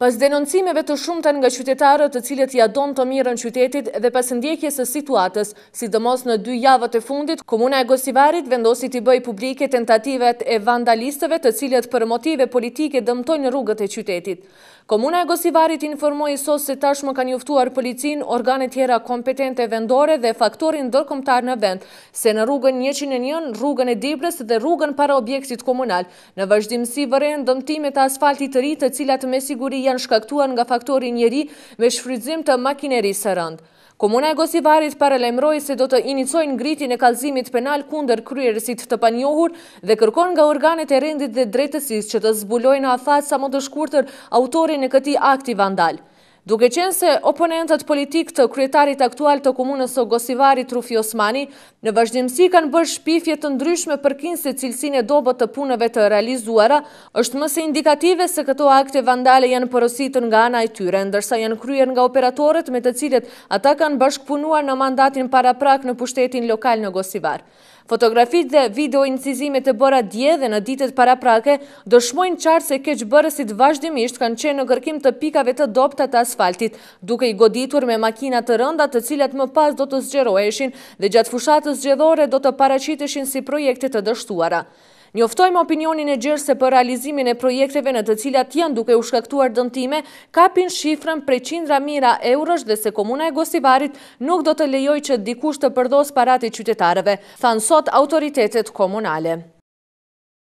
Pas denoncimeve të shumëtan nga qytetarët të cilët i donë të mirën qytetit dhe pas ndjekjes e situatës, si dëmos në dy javët e fundit, Komuna e Gosivarit vendosi të bëj publike tentativet e vandalistëve të cilët për motive politike dëmtojnë rrugët e qytetit. Komuna e Gosivarit informoi sot se tashmë kanë njoftuar policin, organet tjera kompetente vendore dhe faktorin dërkomtar në vend, se në rrugën 101, rrugën e Dibrës dhe rrugën para objektit komunal, në vazhdimësi vërën dëmtimet asfaltit të rritë të cilat me siguri janë shkaktuar nga faktori njeri me shfrydzim të makineri së rëndë. Komuna e Gosivarit paralemroj se do të inicojnë ngritin e kalzimit penal kunder kryerësit të panjohur dhe kërkon nga organet e rendit dhe drejtësis që të zbulojnë a fatë sa më të shkurëtër autorin e këti akti vandalë. Duke qenë se oponentët politik të kryetarit aktual të komunës o Gosivari Trufi Osmani, në vazhdimësi kanë bërë shpifjet të ndryshme përkin se cilsin e dobot të punëve të realizuara, është mëse indikative se këto akte vandale janë përositën nga anaj tyre, ndërsa janë kryer nga operatorët me të cilët ata kanë bashkëpunuar në mandatin para prak në pushtetin lokal në Gosivar. Fotografit dhe video incizimet të bëra dje dhe në ditet para prake dëshmojnë qarë se keqë bërësit vazhdimisht kanë qenë në gërkim të pikave të dopta të asfaltit, duke i goditur me makinat të rënda të cilat më pas do të zgjeroheshin dhe gjatë fushatës gjedhore do të paracitëshin si projekte të dështuara. Njoftojmë opinionin e gjërë se për realizimin e projekteve në të cilat janë duke u shkaktuar dëntime, kapin shifrën prej 100 mira eurosh dhe se Komuna e Gosivarit nuk do të lejoj që dikush të përdos parati qytetarëve, thanë sot autoritetet komunale.